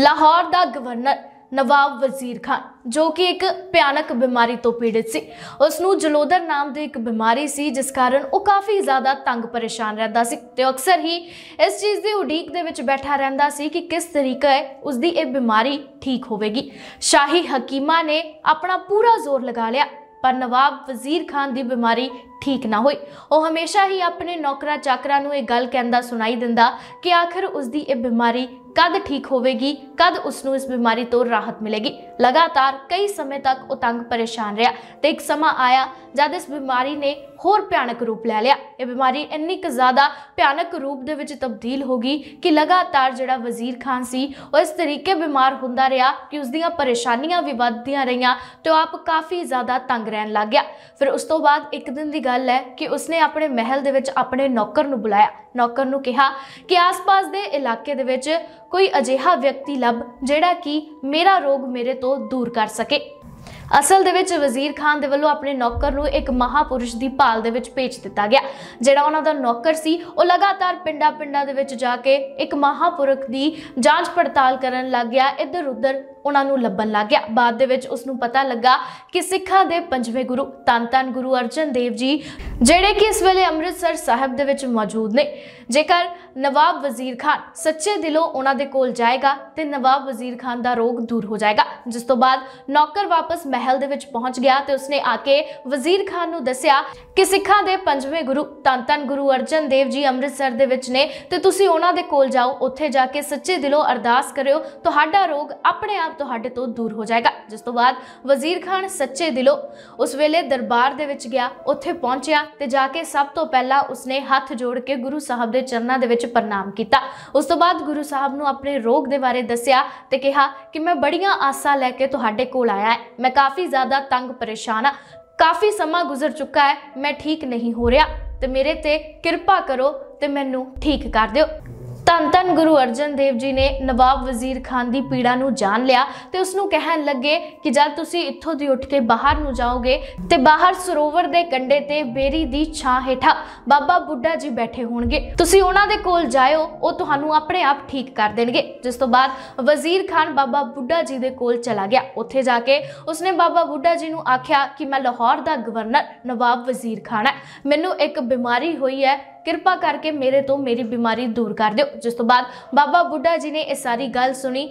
ਲਾਹੌਰ ਦਾ ਗਵਰਨਰ ਨਵਾਬ ਵਜ਼ੀਰ ਖਾਨ ਜੋ ਕਿ ਇੱਕ ਭਿਆਨਕ ਬਿਮਾਰੀ ਤੋਂ ਪੀੜਿਤ ਸੀ ਉਸ ਨੂੰ ਜਲੋਦਰ ਨਾਮ ਦੀ ਇੱਕ ਬਿਮਾਰੀ ਸੀ ਜਿਸ ਕਾਰਨ ਉਹ ਕਾਫੀ ਜ਼ਿਆਦਾ ਤੰਗ ਪਰੇਸ਼ਾਨ ਰਹਿੰਦਾ ਸੀ ਤੇ ਅਕਸਰ ਹੀ ਇਸ ਚੀਜ਼ ਦੀ ਉਡੀਕ ਦੇ ਵਿੱਚ ਬੈਠਾ ਰਹਿੰਦਾ ਸੀ ਕਿ ਕਿਸ ਤਰੀਕੇ ਉਸ ਦੀ ਇਹ ਬਿਮਾਰੀ ਠੀਕ ਹੋਵੇਗੀ ਸ਼ਾਹੀ ਹਕੀਮਾਂ ਨੇ ਆਪਣਾ ਪੂਰਾ ਜ਼ੋਰ ਲਗਾ ਲਿਆ ਪਰ ਨਵਾਬ ਵਜ਼ੀਰ ਖਾਨ ਦੀ ਬਿਮਾਰੀ ਠੀਕ ਨਾ ਹੋਈ ਉਹ ਹਮੇਸ਼ਾ ਹੀ ਆਪਣੇ ਨੌਕਰਾਂ ਚਾਕਰਾਂ ਨੂੰ ਇਹ ਗੱਲ ਕਹਿੰਦਾ ਸੁਣਾਈ ਦਿੰਦਾ ਕਿ ਆਖਰ ਉਸ ਦੀ ਇਹ ਬਿਮਾਰੀ ਕਦ ਠੀਕ ਹੋਵੇਗੀ ਕਦ ਉਸ ਨੂੰ ਇਸ ਬਿਮਾਰੀ ਤੋਂ ਰਾਹਤ ਮਿਲੇਗੀ ਲਗਾਤਾਰ ਕਈ ਸਮੇਂ ਤੱਕ ਉਹ ਤੰਗ ਪਰੇਸ਼ਾਨ ਰਿਹਾ ਤੇ ਇੱਕ ਸਮਾਂ ਆਇਆ ਜਦ ਇਸ ਬਿਮਾਰੀ ਨੇ ਹੋਰ ਭਿਆਨਕ ਰੂਪ ਲੈ ਲਿਆ ਇਹ ਬਿਮਾਰੀ ਇੰਨੀ ਕੁ ਜ਼ਿਆਦਾ ਭਿਆਨਕ ਰੂਪ ਦੇ ਵਿੱਚ ਤਬਦੀਲ ਹੋ ਗਈ ਕਿ ਲਗਾਤਾਰ ਜਿਹੜਾ ਵਜ਼ੀਰ ਖਾਨ ਸੀ ਉਹ ਇਸ ਤਰੀਕੇ ਬਿਮਾਰ ਹੁੰਦਾ ਰਿਹਾ ਕਿ ਉਸ ਦੀਆਂ ਪਰੇਸ਼ਾਨੀਆਂ ਵੀ ਵੱਧਦੀਆਂ ਰਹੀਆਂ ਤੇ ਆਪ ਕਾਫੀ ਜ਼ਿਆਦਾ ਤੰਗ ਰਹਿਣ ਲੱਗ ਗਿਆ ਫਿਰ ਉਸ ਤੋਂ ਬਾਅਦ ਇੱਕ ਦਿਨ ਦੀ ਗੱਲ ਹੈ ਕਿ ਉਸਨੇ ਆਪਣੇ ਮਹਿਲ ਦੇ ਵਿੱਚ ਆਪਣੇ ਨੌਕਰ ਨੂੰ ਬੁਲਾਇਆ ਨੌਕਰ ਨੂੰ ਕਿਹਾ ਕਿ ਆਸ-ਪਾਸ ਦੇ ਇਲਾਕੇ ਦੇ ਵਿੱਚ ਕੋਈ ਅਜਿਹਾ ਵਿਅਕਤੀ ਲੱਭ ਜਿਹੜਾ ਕਿ ਮੇਰਾ ਰੋਗ ਮੇਰੇ ਤੋਂ ਦੂਰ ਕਰ ਸਕੇ ਅਸਲ ਦੇ ਵਿੱਚ ਵਜ਼ੀਰ ਖਾਨ ਦੇ ਵੱਲੋਂ ਆਪਣੇ ਨੌਕਰ ਨੂੰ ਇੱਕ ਮਹਾਪੁਰਸ਼ ਦੀ ਭਾਲ ਦੇ ਵਿੱਚ ਭੇਜ ਦਿੱਤਾ ਗਿਆ ਜਿਹੜਾ ਉਹਨਾਂ ਦਾ ਨੌਕਰ ਸੀ ਉਹ ਲਗਾਤਾਰ ਪਿੰਡਾਂ-ਪਿੰਡਾਂ ਦੇ ਵਿੱਚ ਜਾ ਕੇ ਇੱਕ ਮਹਾਪੁਰਖ ਦੀ ਜਾਂਚ ਪੜਤਾਲ ਕਰਨ ਲੱਗ ਗਿਆ ਇੱਧਰ ਉੱਧਰ ਉਹਨਾਂ ਨੂੰ ਲੱਭਣ ਲੱਗ ਗਿਆ ਬਾਅਦ ਦੇ ਵਿੱਚ ਉਸ ਨੂੰ ਪਤਾ ਲੱਗਾ ਕਿ ਸਿੱਖਾਂ ਦੇ ਪੰਜਵੇਂ ਗੁਰੂ ਤਨਤਨ ਗੁਰੂ ਅਰਜਨ ਦੇਵ ਜੀ ਜਿਹੜੇ ਕਿ ਇਸ ਵੇਲੇ ਅੰਮ੍ਰਿਤਸਰ ਸਾਹਿਬ ਦੇ ਵਿੱਚ ਮੌਜੂਦ ਨੇ ਜੇਕਰ ਨਵਾਬ ਵਜ਼ੀਰ ਖਾਨ ਸੱਚੇ ਦਿਲੋਂ ਉਹਨਾਂ ਦੇ ਕੋਲ ਜਾਏਗਾ ਤੇ ਨਵਾਬ ਵਜ਼ੀਰ ਖਾਨ ਦਾ ਰੋਗ ਦੂਰ ਹੋ ਜਾਏਗਾ ਜਿਸ ਤੋਂ ਬਾਅਦ ਨੌਕਰ ਵਾਪਸ ਮਹਿਲ ਦੇ ਵਿੱਚ ਪਹੁੰਚ ਗਿਆ ਤੇ ਉਸਨੇ ਆ ਕੇ ਵਜ਼ੀਰ ਖਾਨ ਨੂੰ ਦੱਸਿਆ ਕਿ ਸਿੱਖਾਂ ਦੇ ਪੰਜਵੇਂ ਗੁਰੂ ਤਨ ਤਨ ਗੁਰੂ ਅਰਜਨ ਦੇਵ ਜੀ ਅੰਮ੍ਰਿਤਸਰ ਦੇ ਵਿੱਚ ਨੇ ਤੇ ਤੁਸੀਂ ਉਹਨਾਂ ਦੇ ਕੋਲ ਜਾਓ ਉੱਥੇ ਜਾ ਕੇ ਸੱਚੇ ਦਿਲੋਂ ਅਰਦਾਸ ਕਰਿਓ ਤੁਹਾਡਾ ਰੋਗ ਆਪਣੇ ਆਪ ਤੁਹਾਡੇ ਤੋਂ ਦੂਰ ਹੋ ਜਾਏਗਾ ਜਿਸ ਤੋਂ ਬਾਅਦ ਵਜ਼ੀਰ ਖਾਨ ਸੱਚੇ ਦਿਲੋਂ ਉਸ ਵੇਲੇ ਦਰਬਾਰ ਦੇ ਵਿੱਚ ਗਿਆ ਉੱਥੇ ਪਹੁੰਚਿਆ ਤੇ ਜਾ ਕੇ ਸਭ ਤੋਂ ਪਹਿਲਾਂ ਉਸਨੇ ਹੱਥ ਜੋੜ ਕੇ ਗੁਰੂ ਸਾਹਿਬ ਦੇ ਚਰਨਾਂ ਦੇ ਵਿੱਚ ਪ੍ਰਣਾਮ ਕੀਤਾ ਉਸ ਤੋਂ ਬਾਅਦ ਗੁਰੂ ਸਾਹਿਬ ਨੂੰ ਆਪਣੇ ਰੋਗ ਦੇ ਬਾਰੇ ਦੱਸਿਆ ਤੇ ਕਿਹਾ ਕਿ ਮੈਂ ਬੜੀਆਂ ਆਸਾਂ ਲੈ ਕੇ ਤੁਹਾਡੇ ਕੋਲ ਆਇਆ ਮੈਂ ਕਾਫੀ ਜ਼ਿਆਦਾ ਤੰਗ ਪਰੇਸ਼ਾਨ ਆ ਕਾਫੀ ਸਮਾਂ ਗੁਜ਼ਰ ਚੁੱਕਾ ਹੈ ਮੈਂ ਠੀਕ ਨਹੀਂ ਹੋ ਰਿਹਾ ਤੇ ਮੇਰੇ ਤੇ ਕਿਰਪਾ ਕਰੋ ਤੇ ਮੈਨੂੰ ਠੀਕ ਕਰ ਦਿਓ ਧੰਨ ਧੰਨ ਗੁਰੂ ਅਰਜਨ ਦੇਵ ਜੀ ਨੇ ਨਵਾਬ ਵਜ਼ੀਰ ਖਾਨ ਦੀ ਪੀੜਾ ਨੂੰ ਜਾਣ ਲਿਆ ਤੇ ਉਸ ਨੂੰ ਕਹਿਣ ਲੱਗੇ ਕਿ ਜਦ ਤੁਸੀਂ ਇੱਥੋਂ ਦੀ ਉੱਠ ਕੇ ਬਾਹਰ ਨੂੰ ਜਾਓਗੇ ਤੇ ਬਾਹਰ ਸਰੋਵਰ ਦੇ ਕੰਢੇ ਤੇ ਬੇਰੀ ਦੀ ਛਾਂ ਹੇਠਾਂ ਬਾਬਾ ਬੁੱਢਾ ਜੀ ਬੈਠੇ ਹੋਣਗੇ ਤੁਸੀਂ ਉਹਨਾਂ ਦੇ ਕੋਲ ਜਾਇਓ ਉਹ ਤੁਹਾਨੂੰ ਆਪਣੇ ਆਪ ਠੀਕ ਕਰ ਦੇਣਗੇ ਜਿਸ ਤੋਂ ਬਾਅਦ ਵਜ਼ੀਰ ਖਾਨ ਬਾਬਾ ਬੁੱਢਾ ਜੀ ਦੇ ਕੋਲ ਚਲਾ ਗਿਆ ਉੱਥੇ ਜਾ ਕੇ ਉਸਨੇ ਬਾਬਾ ਬੁੱਢਾ ਜੀ ਨੂੰ ਆਖਿਆ ਕਿ ਮੈਂ ਲਾਹੌਰ ਦਾ ਗਵਰਨਰ ਨਵਾਬ ਵਜ਼ੀਰ ਖਾਨ ਹਾਂ ਮੈਨੂੰ ਇੱਕ ਬਿਮਾਰੀ ਹੋਈ ਹੈ ਕਿਰਪਾ ਕਰਕੇ ਮੇਰੇ ਤੋਂ ਮੇਰੀ ਬਿਮਾਰੀ ਦੂਰ ਕਰ ਦਿਓ ਜਿਸ ਤੋਂ ਬਾਅਦ ਬਾਬਾ ਬੁੱਢਾ ਜੀ ਨੇ ਇਹ ਸਾਰੀ ਗੱਲ ਸੁਣੀ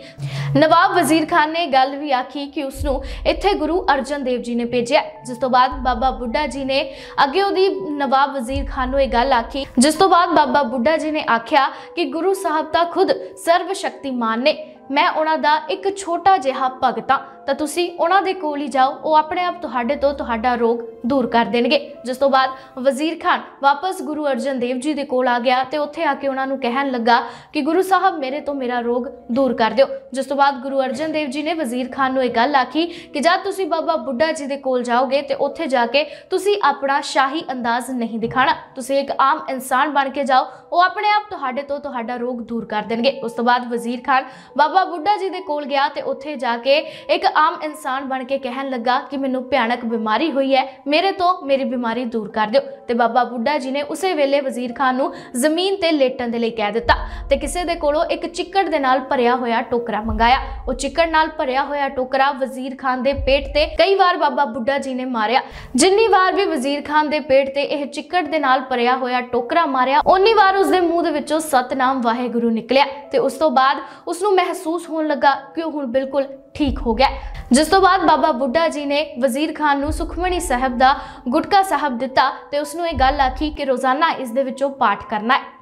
ਨਵਾਬ ਵਜ਼ੀਰ ਖਾਨ ਨੇ ਗੱਲ ਵੀ ਆਖੀ ਕਿ ਉਸ ਨੂੰ ਇੱਥੇ ਗੁਰੂ ਅਰਜਨ ਦੇਵ ਜੀ ਨੇ ਭੇਜਿਆ ਜਿਸ ਤੋਂ ਬਾਅਦ ਬਾਬਾ ਬੁੱਢਾ ਜੀ ਨੇ ਅੱਗੇ ਉਹਦੀ ਨਵਾਬ ਵਜ਼ੀਰ ਖਾਨ ਨੂੰ ਇਹ ਗੱਲ ਆਖੀ ਜਿਸ ਤੋਂ ਬਾਅਦ ਬਾਬਾ ਬੁੱਢਾ ਜੀ ਨੇ ਆਖਿਆ ਕਿ ਗੁਰੂ ਸਾਹਿਬ ਤਾਂ ਖੁਦ ਸਰਵ ਸ਼ਕਤੀਮਾਨ ਨੇ ਮੈਂ ਉਹਨਾਂ ਦਾ ਇੱਕ ਛੋਟਾ ਜਿਹਾ ਭਗਤਾਂ ਤਾਂ ਤੁਸੀਂ ਉਹਨਾਂ ਦੇ ਕੋਲ ਹੀ ਜਾਓ ਉਹ ਆਪਣੇ ਆਪ ਤੁਹਾਡੇ ਤੋਂ ਤੁਹਾਡਾ ਰੋਗ ਦੂਰ ਕਰ ਦੇਣਗੇ ਜਿਸ ਤੋਂ ਬਾਅਦ ਵਜ਼ੀਰ ਖਾਨ ਵਾਪਸ ਗੁਰੂ ਅਰਜਨ ਦੇਵ ਜੀ ਦੇ ਕੋਲ ਆ ਗਿਆ ਤੇ ਉੱਥੇ ਆ ਕੇ ਉਹਨਾਂ ਨੂੰ ਕਹਿਣ ਲੱਗਾ ਕਿ ਗੁਰੂ ਸਾਹਿਬ ਮੇਰੇ ਤੋਂ ਮੇਰਾ ਰੋਗ ਦੂਰ ਕਰ ਦਿਓ ਜਿਸ ਤੋਂ ਬਾਅਦ ਗੁਰੂ ਅਰਜਨ ਦੇਵ ਜੀ ਨੇ ਵਜ਼ੀਰ ਖਾਨ ਨੂੰ ਇਹ ਗੱਲ ਆਖੀ ਕਿ ਜਦ ਤੁਸੀਂ ਬਾਬਾ ਬੁੱਢਾ ਜੀ ਦੇ ਕੋਲ ਜਾਓਗੇ ਤੇ ਉੱਥੇ ਜਾ ਕੇ ਤੁਸੀਂ ਆਪਣਾ ਸ਼ਾਹੀ ਅੰਦਾਜ਼ ਨਹੀਂ ਦਿਖਾਣਾ ਤੁਸੀਂ ਇੱਕ ਆਮ ਇਨਸਾਨ ਬਣ ਕੇ ਜਾਓ ਉਹ ਆਪਣੇ ਆਪ ਤੁਹਾਡੇ ਤੋਂ ਤੁਹਾਡਾ ਰੋਗ ਦੂਰ ਕਰ ਦੇਣਗੇ ਉਸ ਤੋਂ ਬਾਅਦ ਵਜ਼ੀਰ ਖਾਨ ਬਾਬਾ ਬੁੱਢਾ ਜੀ ਦੇ ਕੋਲ ਗਿਆ ਤੇ ਉੱਥੇ ਜਾ ਕੇ ਇੱਕ ਆਮ ਇਨਸਾਨ ਬਣ ਕੇ ਕਹਿਣ ਲੱਗਾ ਕਿ ਮੈਨੂੰ ਭਿਆਨਕ ਬਿਮਾਰੀ ਹੋਈ ਹੈ ਮੇਰੇ ਤੋਂ ਮੇਰੀ ਬਿਮਾਰੀ ਦੂਰ ਕਰ ਦਿਓ ਤੇ ਬਾਬਾ ਬੁੱਢਾ ਜੀ ਨੇ ਉਸੇ ਵੇਲੇ ਵਜ਼ੀਰ ਖਾਨ ਨੂੰ ਜ਼ਮੀਨ ਤੇ ਲੇਟਣ ਦੇ ਲਈ ਕਹਿ ਦਿੱਤਾ ਤੇ ਕਿਸੇ ਦੇ ਕੋਲੋਂ ਇੱਕ ਚਿੱਕੜ ਦੇ ਨਾਲ ਭਰਿਆ ਹੋਇਆ ਟੋਕਰਾ ਮੰਗਾਇਆ ਉਹ ਚਿੱਕੜ ਨਾਲ ਭਰਿਆ ਹੋਇਆ ਟੋਕਰਾ ਵਜ਼ੀਰ ਖਾਨ ਦੇ ਪੇਟ ਤੇ ਕਈ ਵਾਰ ਬਾਬਾ ਬੁੱਢਾ ਜੀ ਨੇ ਮਾਰਿਆ ਜਿੰਨੀ ਵਾਰ ਵੀ ਵਜ਼ੀਰ ਖਾਨ ਦੇ ਪੇਟ ਤੇ ਇਹ ਚਿੱਕੜ ਦੇ ਨਾਲ ਭਰਿਆ ਹੋਇਆ ਟੋਕਰਾ ਮਾਰਿਆ ਉਨੀ ਵਾਰ ਉਸ ਦੇ ਮੂੰਹ ਦੇ ਵਿੱਚੋਂ ਸਤਨਾਮ ਵਾਹਿਗੁਰੂ ਨਿਕਲਿਆ ਤੇ ਉਸ ਤੋਂ ਬਾਅਦ ਉਸ ਨੂੰ ਮਹਿਸੂਸ ਹੋਣ ਲੱਗਾ ਕਿ ਉਹ ਹੁਣ ਬਿਲਕੁਲ ਠੀਕ ਹੋ ਗਿਆ ਜਿਸ ਤੋਂ ਬਾਅਦ ਬਾਬਾ ਬੁੱਢਾ ਜੀ ਨੇ ਵਜ਼ੀਰ ਖਾਨ ਨੂੰ ਸੁਖਮਣੀ ਸਾਹਿਬ ਦਾ ਗੁਟਕਾ ਸਾਹਿਬ ਦਿੱਤਾ ਤੇ ਉਸ ਨੂੰ ਇਹ ਗੱਲ ਆਖੀ ਕਿ ਰੋਜ਼ਾਨਾ ਇਸ ਦੇ ਵਿੱਚੋਂ ਪਾਠ ਕਰਨਾ ਹੈ